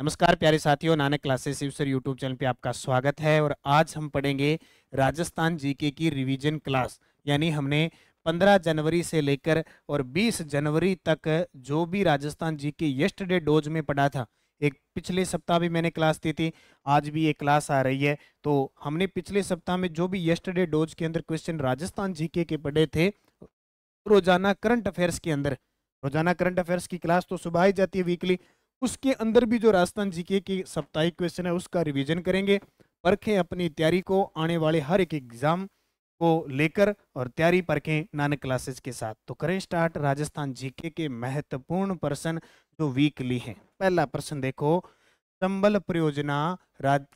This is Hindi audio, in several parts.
नमस्कार प्यारे साथियों Nanak classes Shiv sir YouTube channel पे आपका स्वागत है और आज हम पढ़ेंगे राजस्थान जीके की रिवीजन क्लास यानी हमने 15 जनवरी से लेकर और 20 जनवरी तक जो भी राजस्थान जीके यस्टरडे डोज में पढ़ा था एक पिछले सप्ताह भी मैंने क्लास दी थी आज भी ये क्लास आ रही है तो हमने पिछले सप्ताह में जो भी यस्टरडे डोज के अंदर क्वेश्चन राजस्थान जीके के पढ़े थे रोजाना करंट अफेयर्स के अंदर रोजाना करंट अफेयर्स की क्लास तो सुबह ही जाती है वीकली उसके अंदर भी जो राजस्थान जीके की साप्ताहिक क्वेश्चन है उसका रिवीजन करेंगे परखें अपनी तैयारी को आने वाले हर एक एग्जाम को लेकर और तैयारी परखें नानक क्लासेस के साथ तो करें स्टार्ट राजस्थान जीके के महत्वपूर्ण प्रश्न जो वीकली हैं पहला प्रश्न देखो चंबल परियोजना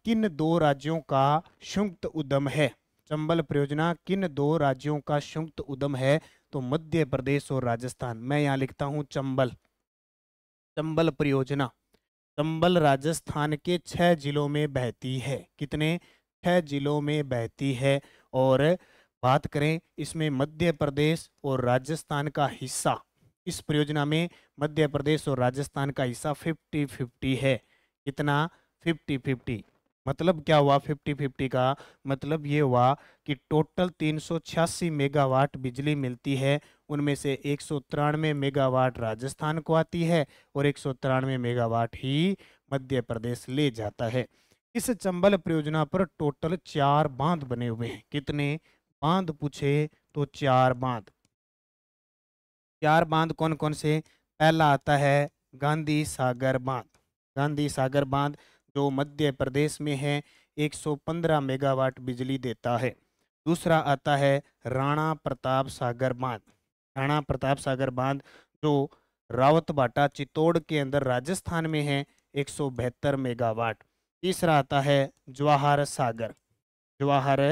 किन दो राज्यों का संयुक्त उद्यम है चंबल परियोजना किन दो राज्यों का संयुक्त उद्यम है तो मध्य प्रदेश और राजस्थान मैं यहाँ लिखता हूँ चंबल चंबल परियोजना चंबल राजस्थान के छः जिलों में बहती है कितने छः जिलों में बहती है और बात करें इसमें मध्य प्रदेश और राजस्थान का हिस्सा इस परियोजना में मध्य प्रदेश और राजस्थान का हिस्सा फिफ्टी फिफ्टी है कितना फिफ्टी फिफ्टी मतलब क्या हुआ फिफ्टी फिफ्टी का मतलब ये हुआ कि टोटल तीन मेगावाट बिजली मिलती है उनमें से एक मेगावाट राजस्थान को आती है और एक मेगावाट ही मध्य प्रदेश ले जाता है इस चंबल परियोजना पर टोटल चार बांध बने हुए हैं कितने बांध पूछे तो चार बांध चार बांध कौन कौन से पहला आता है गांधी सागर बांध गांधी सागर बांध जो मध्य प्रदेश में है 115 मेगावाट बिजली देता है दूसरा आता है राणा प्रताप सागर बांध राणा प्रताप सागर बांध जो रावतबाटा चित्तौड़ के अंदर राजस्थान में है एक मेगावाट तीसरा आता है जवाहर सागर जवाहर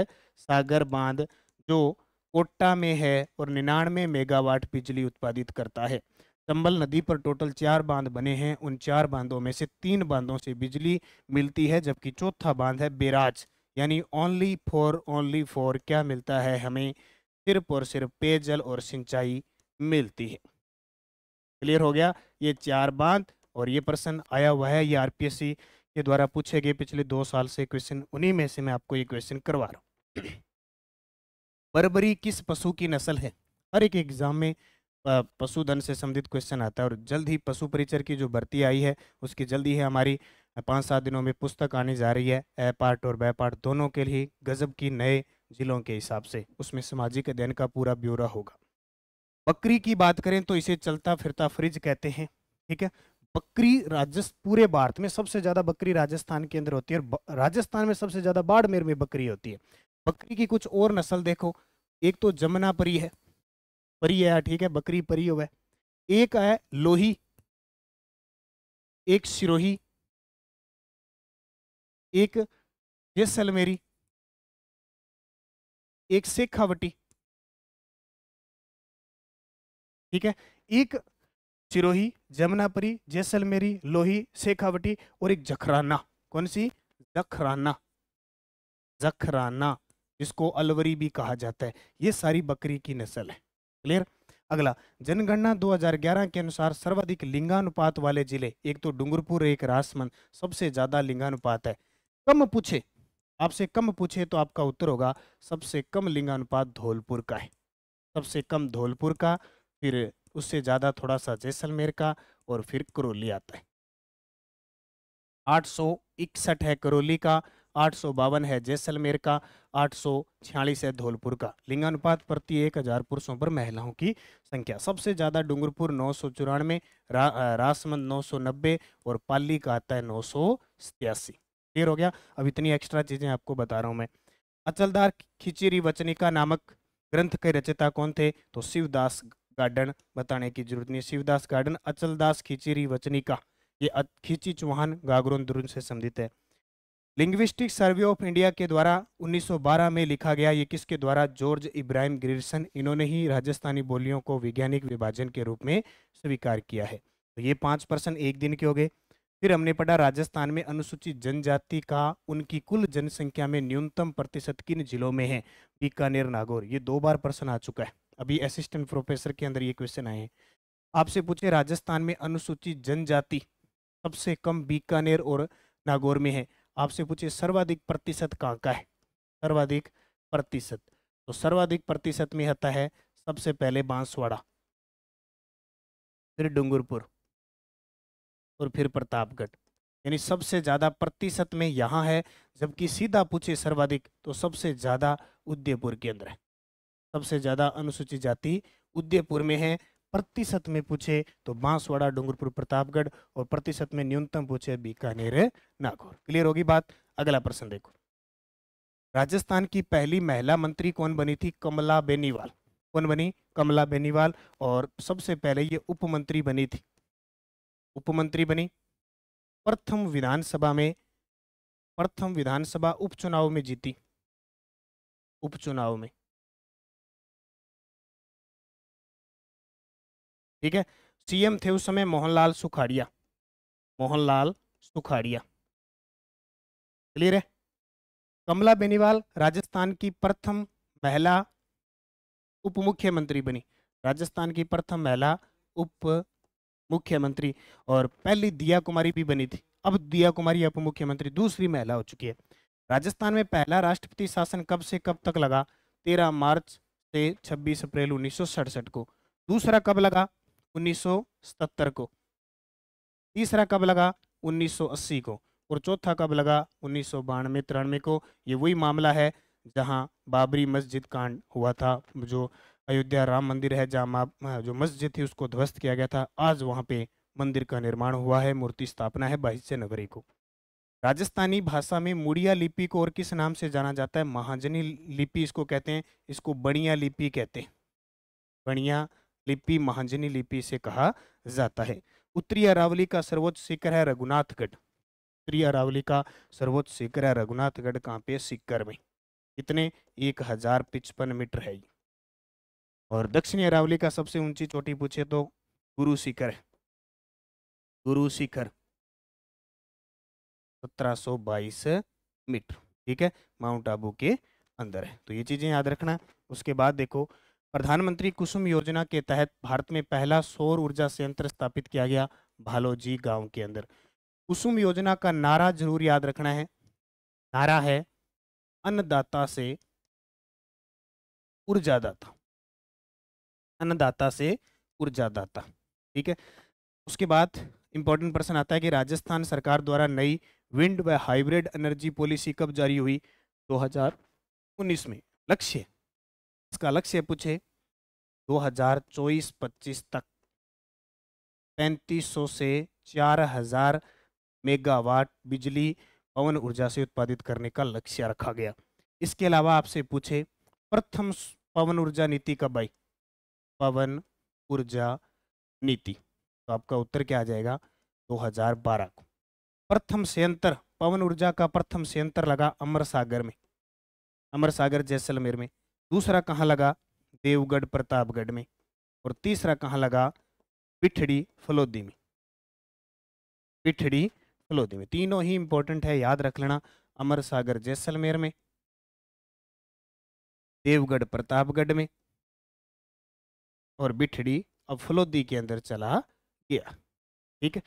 सागर बांध जो कोटा में है और निन्यानवे मेगावाट बिजली उत्पादित करता है चंबल नदी पर टोटल चार बांध बने हैं उन चार बांधों में से तीन बांधों से बिजली मिलती है जबकि चौथा बांध है बेराज यानी ओनली फॉर ओनली फॉर क्या मिलता है हमें सिर्फ और सिर्फ पेयजल और सिंचाई मिलती है क्लियर हो गया ये चार बांध और ये प्रश्न आया हुआ है ये e आरपीएससी के द्वारा पूछे गए पिछले दो साल से क्वेश्चन उन्हीं में से मैं आपको ये क्वेश्चन करवा रहा हूँ बरबरी किस पशु की नस्ल है हर एक एग्जाम में पशुधन से संबंधित क्वेश्चन आता है और जल्द ही पशु परिचर की जो भर्ती आई है उसकी जल्दी ही हमारी पाँच सात दिनों में पुस्तक आने जा रही है ए पार्ट और बै पार्ट दोनों के लिए गजब की नए जिलों के हिसाब से उसमें सामाजिक अध्ययन का पूरा ब्यौरा होगा बकरी की बात करें तो इसे चलता फिरता फ्रिज कहते हैं ठीक है बकरी राजस्थ पूरे भारत में सबसे ज़्यादा बकरी राजस्थान के अंदर होती है और राजस्थान में सबसे ज़्यादा बाड़मेर में बकरी होती है बकरी की कुछ और नस्ल देखो एक तो जमुनापरी है परी है ठीक है बकरी परी हो गए एक है लोही एक सिरोही एक जैसलमेरी एक शेखावटी ठीक है एक सिरोही जमुनापरी जैसलमेरी लोही शेखावटी और एक जखराना कौन सी जखराना जखराना जिसको अलवरी भी कहा जाता है ये सारी बकरी की नस्ल है क्लियर अगला जनगणना 2011 के अनुसार सर्वाधिक लिंगानुपात वाले जिले एक तो डूंगरपुर एक राजसमंद सबसे ज्यादा लिंगानुपात है कम पूछे आपसे कम पूछे तो आपका उत्तर होगा सबसे कम लिंगानुपात धौलपुर का है सबसे कम धौलपुर का फिर उससे ज्यादा थोड़ा सा जैसलमेर का और फिर करौली आता है आठ है करौली का आठ है जैसलमेर का आठ है धौलपुर का लिंगानुपात प्रति एक हजार पुरुषों पर महिलाओं की संख्या सबसे ज़्यादा डूंगरपुर नौ सौ चौरानवे रासमंद नौ सौ नब्बे और पाली का आता है नौ सौ सतासी क्लियर हो गया अब इतनी एक्स्ट्रा चीज़ें आपको बता रहा हूँ मैं अचलदार खिचिरी वचनिका नामक ग्रंथ के रचयिता कौन थे तो शिवदास गार्डन बताने की जरूरत नहीं शिवदास गार्डन अचलदास खिचिरी वचनिका ये खिची चौहान गागरों दुर्ग से संबंधित है लिंग्विस्टिक सर्वे ऑफ इंडिया के द्वारा 1912 में लिखा गया ये किसके द्वारा जॉर्ज इब्राहिम ग्रीरसन इन्होंने ही राजस्थानी बोलियों को वैज्ञानिक विभाजन के रूप में स्वीकार किया है तो ये पाँच प्रश्न एक दिन के हो गए फिर हमने पढ़ा राजस्थान में अनुसूचित जनजाति का उनकी कुल जनसंख्या में न्यूनतम प्रतिशत किन जिलों में है बीकानेर नागौर ये दो बार प्रश्न आ चुका है अभी असिस्टेंट प्रोफेसर के अंदर ये क्वेश्चन आए हैं आपसे पूछे राजस्थान में अनुसूचित जनजाति सबसे कम बीकानेर और नागौर में है आपसे पूछे सर्वाधिक प्रतिशत कहाँ का है सर्वाधिक प्रतिशत तो सर्वाधिक प्रतिशत में होता है सबसे पहले बांसवाड़ा फिर डूंगरपुर और फिर प्रतापगढ़ यानी सबसे ज़्यादा प्रतिशत में यहाँ है जबकि सीधा पूछे सर्वाधिक तो सबसे ज़्यादा उदयपुर के अंदर है सबसे ज़्यादा अनुसूचित जाति उदयपुर में है प्रतिशत में पूछे तो बांसवाड़ा डूंगरपुर प्रतापगढ़ और प्रतिशत में न्यूनतम पूछे बीकानेर नागौर क्लियर होगी बात अगला प्रश्न देखो राजस्थान की पहली महिला मंत्री कौन बनी थी कमला बेनीवाल कौन बनी कमला बेनीवाल और सबसे पहले ये उपमंत्री बनी थी उपमंत्री बनी प्रथम विधानसभा में प्रथम विधानसभा उपचुनाव में जीती उपचुनाव में ठीक है सीएम थे उस समय मोहनलाल सुखाड़िया मोहनलाल सुखाड़िया क्लियर है कमला बेनीवाल राजस्थान की प्रथम महिला उप मुख्यमंत्री बनी राजस्थान की प्रथम महिला उप मुख्यमंत्री और पहली दिया कुमारी भी बनी थी अब दिया कुमारी उप मुख्यमंत्री दूसरी महिला हो चुकी है राजस्थान में पहला राष्ट्रपति शासन कब से कब तक लगा तेरह मार्च से छब्बीस अप्रैल उन्नीस को दूसरा कब लगा 1970 को तीसरा कब लगा 1980 को और चौथा कब लगा उन्नीस सौ बानवे तिरानवे को ये वही मामला है जहां बाबरी मस्जिद कांड हुआ था जो अयोध्या राम मंदिर है जहाँ जो मस्जिद थी उसको ध्वस्त किया गया था आज वहाँ पे मंदिर का निर्माण हुआ है मूर्ति स्थापना है बाहिष्य नगरी को राजस्थानी भाषा में मुड़िया लिपि को और किस नाम से जाना जाता है महाजनी लिपि इसको कहते हैं इसको बणिया लिपि कहते हैं बणिया लिपि महाजनी लिपि से कहा जाता है उत्तरी अरावली का सर्वोच्च शिखर है रघुनाथगढ़ उत्तरी अरावली का सर्वोच्च शिखर है रघुनाथगढ़ कहाँ पे सिक्कर में कितने एक हजार पिचपन मीटर है और दक्षिणी अरावली का सबसे ऊंची चोटी पूछे तो गुरु शिखर है गुरु शिखर बाईस मीटर ठीक है माउंट आबू के अंदर है तो ये चीजें याद रखना उसके बाद देखो प्रधानमंत्री कुसुम योजना के तहत भारत में पहला सौर ऊर्जा संयंत्र स्थापित किया गया भालोजी गांव के अंदर कुसुम योजना का नारा जरूर याद रखना है नारा है अन्नदाता से ऊर्जादाता अन्नदाता से ऊर्जादाता ठीक है उसके बाद इंपॉर्टेंट प्रश्न आता है कि राजस्थान सरकार द्वारा नई विंड व हाइब्रिड एनर्जी पॉलिसी कब जारी हुई 2019 में लक्ष्य इसका लक्ष्य पूछे 2024-25 तक 3500 से 4000 मेगावाट बिजली पवन ऊर्जा से उत्पादित करने का लक्ष्य रखा गया इसके अलावा आपसे पूछे प्रथम पवन ऊर्जा नीति कब आई पवन ऊर्जा नीति तो आपका उत्तर क्या आ जाएगा 2012 को प्रथम संयंत्र पवन ऊर्जा का प्रथम संयंत्र लगा अमर सागर में अमर सागर जैसलमेर में दूसरा कहाँ लगा देवगढ़ प्रतापगढ़ में और तीसरा कहाँ लगा पिठड़ी फलोदी में पिठड़ी फलोदी में तीनों ही इंपॉर्टेंट है याद रख लेना अमर सागर जैसलमेर में देवगढ़ प्रतापगढ़ में और बिठड़ी अब फलोदी के अंदर चला गया ठीक है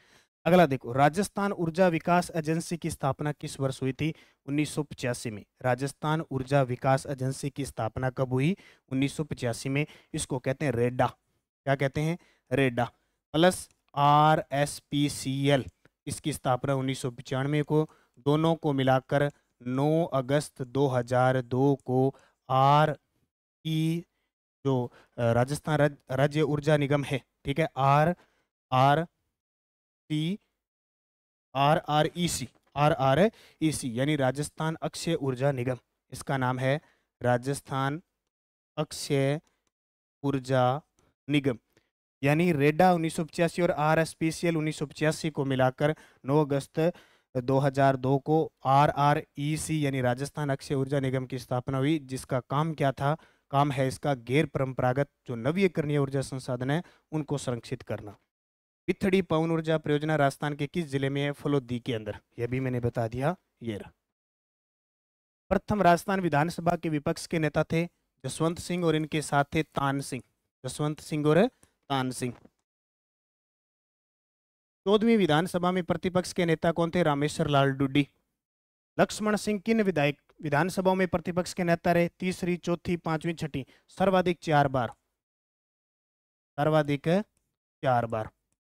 अगला देखो राजस्थान ऊर्जा विकास एजेंसी की स्थापना किस वर्ष हुई थी उन्नीस में राजस्थान ऊर्जा विकास एजेंसी की स्थापना कब हुई उन्नीस में इसको कहते हैं रेडा क्या कहते हैं REDA plus R S P C L इसकी स्थापना उन्नीस को दोनों को मिलाकर 9 अगस्त 2002 को आर ई जो राजस्थान राज्य ऊर्जा निगम है ठीक है R R T R R E C R R E C यानी राजस्थान अक्षय ऊर्जा निगम इसका नाम है राजस्थान अक्षय ऊर्जा निगम यानी रेडा उन्नीस और R S P C L उन्नीस को मिलाकर 9 अगस्त 2002 को आर आर ई सी यानी राजस्थान अक्षय ऊर्जा निगम की स्थापना हुई जिसका काम क्या था काम है इसका गैर परंपरागत जो नवीकरणीय ऊर्जा संसाधन है उनको संरक्षित करना पिथड़ी पवन ऊर्जा परियोजना राजस्थान के किस जिले में है फलोदी के अंदर यह भी मैंने बता दिया ये रहा प्रथम राजस्थान विधानसभा के विपक्ष के नेता थे जसवंत सिंह और इनके साथ थे तान सिंह जसवंत सिंह और तान सिंह चौदहवीं विधानसभा में प्रतिपक्ष के नेता कौन थे रामेश्वर लाल डुडी लक्ष्मण सिंह किन विधायक विधानसभा में प्रतिपक्ष के नेता रहे तीसरी चौथी पांचवी छठी सर्वाधिक चार बार सर्वाधिक चार बार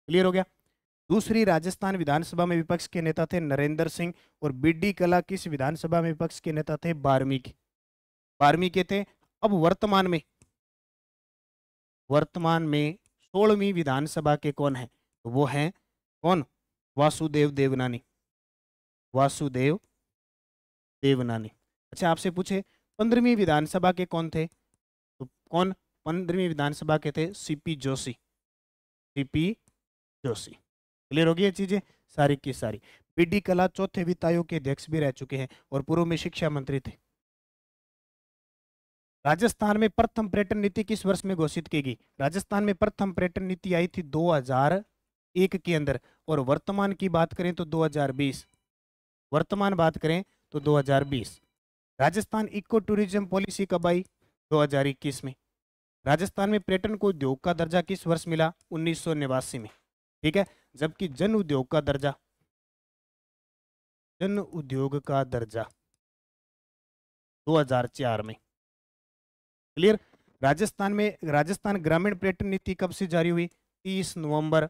क्लियर हो गया दूसरी राजस्थान विधानसभा में विपक्ष के नेता थे नरेंद्र सिंह और बिड्डी कला किस विधानसभा में विपक्ष के नेता थे बारहवीं के बारहवीं के थे अब वर्तमान में वर्तमान में सोलहवीं विधानसभा के कौन है तो वो है कौन वासुदेव देवनानी वासुदेव देवनानी अच्छा आपसे पूछे पंद्रहवीं विधानसभा के कौन थे तो कौन पंद्रहवीं विधानसभा के थे C P Joshi C P Joshi clear होगी ये चीज़ें सारी की सारी बीडी कला चौथे वित्त आयोग के अध्यक्ष भी रह चुके हैं और पूर्व में शिक्षा मंत्री थे राजस्थान में प्रथम पर्यटन नीति किस वर्ष में घोषित की गई राजस्थान में प्रथम पर्यटन नीति आई थी 2001 के अंदर और वर्तमान की बात करें तो 2020 वर्तमान बात करें तो 2020 राजस्थान इको टूरिज्म पॉलिसी कब आई 2021 में राजस्थान में पर्यटन को उद्योग का दर्जा किस वर्ष मिला उन्नीस में ठीक है जबकि जन उद्योग का दर्जा जन उद्योग का दर्जा 2004 में क्लियर राजस्थान में राजस्थान ग्रामीण पर्यटन नीति कब से जारी हुई 30 नवंबर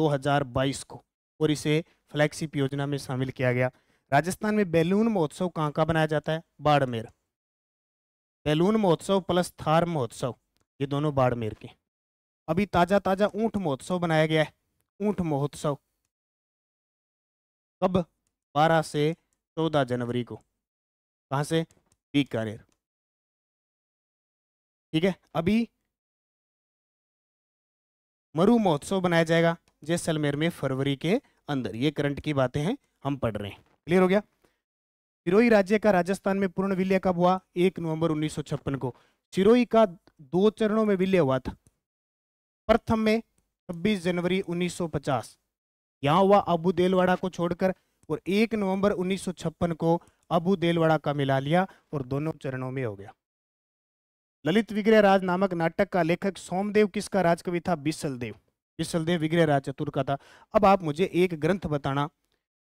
2022 को और इसे फ्लैगशिप योजना में शामिल किया गया राजस्थान में बैलून महोत्सव कहाँ का बनाया जाता है बाड़मेर बैलून महोत्सव प्लस थार महोत्सव ये दोनों बाड़मेर के अभी ताज़ा ताज़ा ऊंट महोत्सव बनाया गया है ऊंट महोत्सव कब 12 से 14 जनवरी को कहा से बीकानेर ठीक है अभी मरु महोत्सव बनाया जाएगा जैसलमेर में फरवरी के अंदर ये करंट की बातें हैं हम पढ़ रहे हैं क्लियर हो गया सिरोही राज्य का राजस्थान में पूर्ण विलय कब हुआ एक नवंबर 1956 को सिरोही का दो चरणों में विलय हुआ था प्रथम में 26 जनवरी 1950 यहाँ हुआ अबू देलवाड़ा को छोड़कर और 1 नवंबर 1956 को अबू देलवाड़ा का मिला लिया और दोनों चरणों में हो गया ललित विग्रह राज नामक नाटक का लेखक सोमदेव किसका राजकवि था बिसलदेव बिसलदेव विग्रह राज चतुर का था अब आप मुझे एक ग्रंथ बताना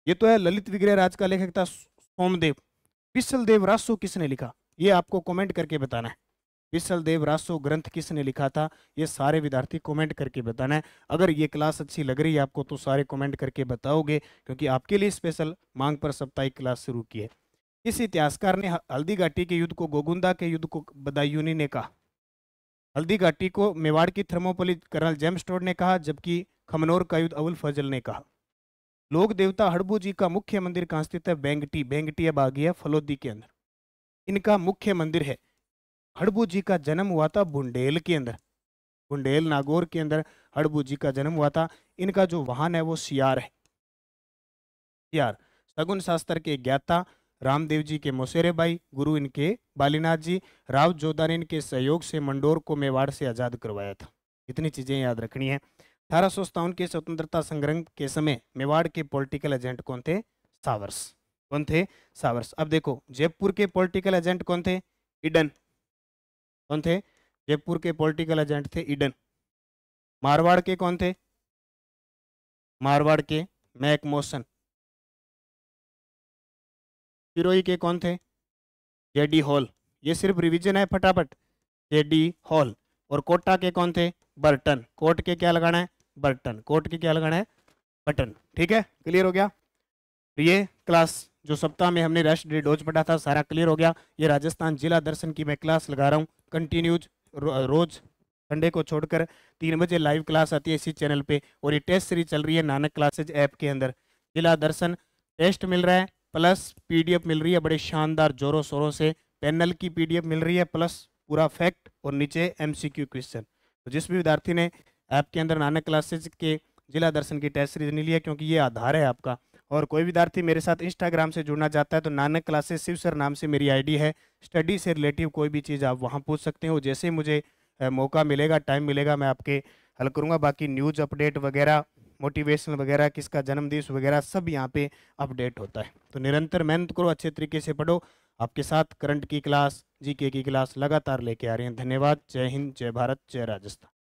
ये तो है ललित विग्रह राज का लेखक था सोमदेव बिसलदेव रासो किसने लिखा ये आपको कमेंट करके बताना है विशल देव रासो ग्रंथ किसने लिखा था ये सारे विद्यार्थी कमेंट करके बताना है अगर ये क्लास अच्छी लग रही है आपको तो सारे कमेंट करके बताओगे क्योंकि आपके लिए स्पेशल मांग पर साप्ताहिक क्लास शुरू की है इस इतिहासकार ने हल्दी घाटी के युद्ध को गोगुंदा के युद्ध को बदायूनी ने कहा हल्दी घाटी को मेवाड़ की थर्मोपोली कर्नल जेम्स टोड ने कहा जबकि खमनौर का युद्ध अबुल फजल ने कहा लोक देवता हड़बू जी का मुख्य मंदिर कहाँ स्थित है बेंगटी बैंगटी अब आ गया फलोदी के अंदर इनका मुख्य मंदिर है हड़बू जी का जन्म हुआ था बुंडेल के अंदर बुंडेल नागौर के अंदर हड़बू जी का जन्म हुआ था इनका जो वाहन है वो सियार है सियार सगुन शास्त्र के ज्ञाता रामदेव जी के मोसेरे भाई गुरु इनके बालीनाथ जी राव जोधा इनके सहयोग से मंडोर को मेवाड़ से आज़ाद करवाया था इतनी चीज़ें याद रखनी है अठारह सौ सत्तावन के स्वतंत्रता संग्राम के समय मेवाड़ के पॉलिटिकल एजेंट कौन थे सावर्स कौन थे सावर्स अब देखो जयपुर के पॉलिटिकल एजेंट कौन थे इडन कौन थे जयपुर के पॉलिटिकल एजेंट थे ईडन मारवाड़ के कौन थे मारवाड़ के मैक मोसन सिरोही के कौन थे जेडी हॉल ये सिर्फ रिवीजन है फटाफट जेडी हॉल और कोटा के कौन थे बर्टन कोट के क्या लगाना है बर्टन कोट के क्या लगाना है बटन ठीक है क्लियर हो गया ये क्लास जो सप्ताह में हमने रेस्ट डे डोज पढ़ा था सारा क्लियर हो गया ये राजस्थान जिला दर्शन की मैं क्लास लगा रहा हूँ कंटिन्यूज रो, रोज़ संडे को छोड़कर तीन बजे लाइव क्लास आती है इसी चैनल पे और ये टेस्ट सीरीज चल रही है नानक क्लासेज ऐप के अंदर जिला दर्शन टेस्ट मिल रहा है प्लस पीडीएफ मिल रही है बड़े शानदार जोरों शोरों से पैनल की पीडीएफ मिल रही है प्लस पूरा फैक्ट और नीचे एमसीक्यू क्वेश्चन तो जिस भी विद्यार्थी ने ऐप के अंदर नानक क्लासेज के जिला दर्शन की टेस्ट सीरीज नहीं लिया क्योंकि ये आधार है आपका और कोई विद्यार्थी मेरे साथ इंस्टाग्राम से जुड़ना चाहता है तो नानक क्लासेस शिव सर नाम से मेरी आईडी है स्टडी से रिलेटिव कोई भी चीज़ आप वहाँ पूछ सकते हो जैसे मुझे मौका मिलेगा टाइम मिलेगा मैं आपके हल करूँगा बाकी न्यूज़ अपडेट वगैरह मोटिवेशन वगैरह किसका जन्मदिन वगैरह सब यहाँ पे अपडेट होता है तो निरंतर मेहनत करो अच्छे तरीके से पढ़ो आपके साथ करंट की क्लास जीके की क्लास लगातार लेके आ रहे हैं धन्यवाद जय हिंद जय भारत जय राजस्थान